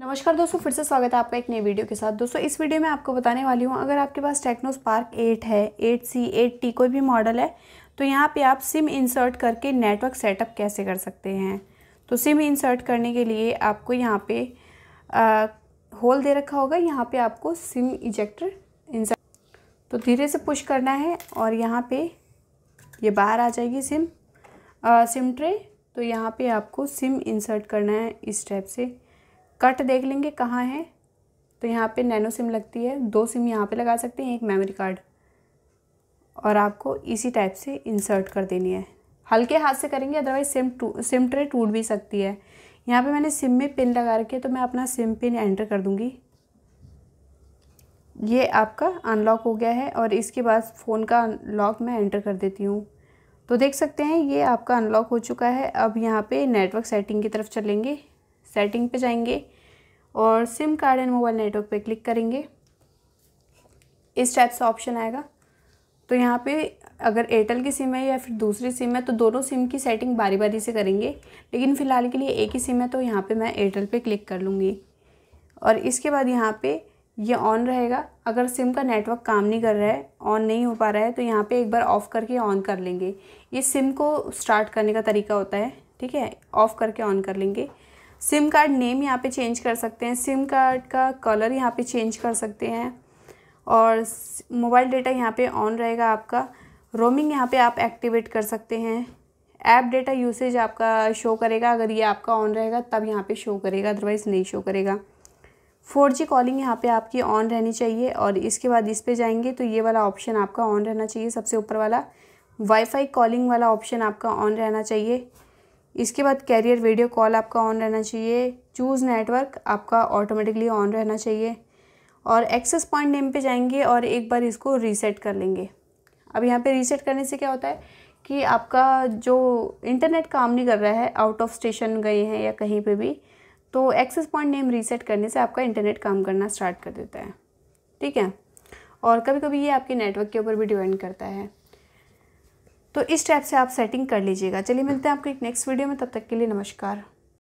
नमस्कार दोस्तों फिर से स्वागत है आपका एक नई वीडियो के साथ दोस्तों इस वीडियो में आपको बताने वाली हूँ अगर आपके पास टेक्नो स्पार्क एट है एट सी एट टी कोई भी मॉडल है तो यहाँ पे आप सिम इंसर्ट करके नेटवर्क सेटअप कैसे कर सकते हैं तो सिम इंसर्ट करने के लिए आपको यहाँ पे आ, होल दे रखा होगा यहाँ पर आपको सिम इजेक्टर इंसर्ट तो धीरे से पुश करना है और यहाँ पर ये बाहर आ जाएगी सिम आ, सिम ट्रे तो यहाँ पर आपको सिम इंसर्ट करना है इस टाइप से कट देख लेंगे कहाँ है तो यहाँ पे नैनो सिम लगती है दो सिम यहाँ पे लगा सकते हैं एक मेमोरी कार्ड और आपको इसी टाइप से इंसर्ट कर देनी है हल्के हाथ से करेंगे otherwise SIM two SIM tray टूट भी सकती है यहाँ पे मैंने सिम में पिन लगा रखी है तो मैं अपना सिम पिन एंटर कर दूँगी ये आपका अनलॉक हो गया है और इसके बाद फ़ोन का लॉक मैं एंटर कर देती हूँ तो देख सकते हैं ये आपका अनलॉक हो चुका है अब यहाँ पे नेटवर्क सेटिंग की तरफ चलेंगे सेटिंग पे जाएंगे और SIM card and mobile network पे क्लिक करेंगे इस टाइप से ऑप्शन आएगा तो यहाँ पे अगर एयरटेल की सिम है या फिर दूसरी सिम है तो दोनों सिम की सेटिंग बारी बारी से करेंगे लेकिन फ़िलहाल के लिए एक ही सिम है तो यहाँ पे मैं एयरटेल पे क्लिक कर लूँगी और इसके बाद यहाँ पे ये यह ऑन रहेगा अगर सिम का नेटवर्क काम नहीं कर रहा है ऑन नहीं हो पा रहा है तो यहाँ पे एक बार ऑफ़ करके ऑन कर लेंगे ये सिम को स्टार्ट करने का तरीका होता है ठीक है ऑफ़ करके ऑन कर लेंगे सिम कार्ड नेम यहाँ पे चेंज कर सकते हैं सिम कार्ड का कलर यहाँ पे चेंज कर सकते हैं और मोबाइल डेटा यहाँ पे ऑन रहेगा आपका रोमिंग यहाँ पे आप एक्टिवेट कर सकते हैं ऐप डेटा यूसेज आपका शो करेगा अगर ये आपका ऑन रहेगा तब यहाँ पे शो करेगा अदरवाइज़ नहीं शो करेगा फोर जी कॉलिंग यहाँ पे आपकी ऑन रहनी चाहिए और इसके बाद इस पर जाएंगे तो ये वाला ऑप्शन आपका ऑन रहना चाहिए सबसे ऊपर वाला वाईफाई कॉलिंग वाला ऑप्शन आपका ऑन रहना चाहिए इसके बाद कैरियर वीडियो कॉल आपका ऑन रहना चाहिए चूज़ नेटवर्क आपका ऑटोमेटिकली ऑन रहना चाहिए और एक्सेस पॉइंट नेम पे जाएंगे और एक बार इसको रीसेट कर लेंगे अब यहाँ पे रीसेट करने से क्या होता है कि आपका जो इंटरनेट काम नहीं कर रहा है आउट ऑफ स्टेशन गए हैं या कहीं पे भी तो एक्सेस पॉइंट नेम रीसेट करने से आपका इंटरनेट काम करना स्टार्ट कर देता है ठीक है और कभी कभी ये आपके नेटवर्क के ऊपर भी डिपेंड करता है तो इस टाइप से आप सेटिंग कर लीजिएगा चलिए मिलते हैं आपको एक नेक्स्ट वीडियो में तब तक के लिए नमस्कार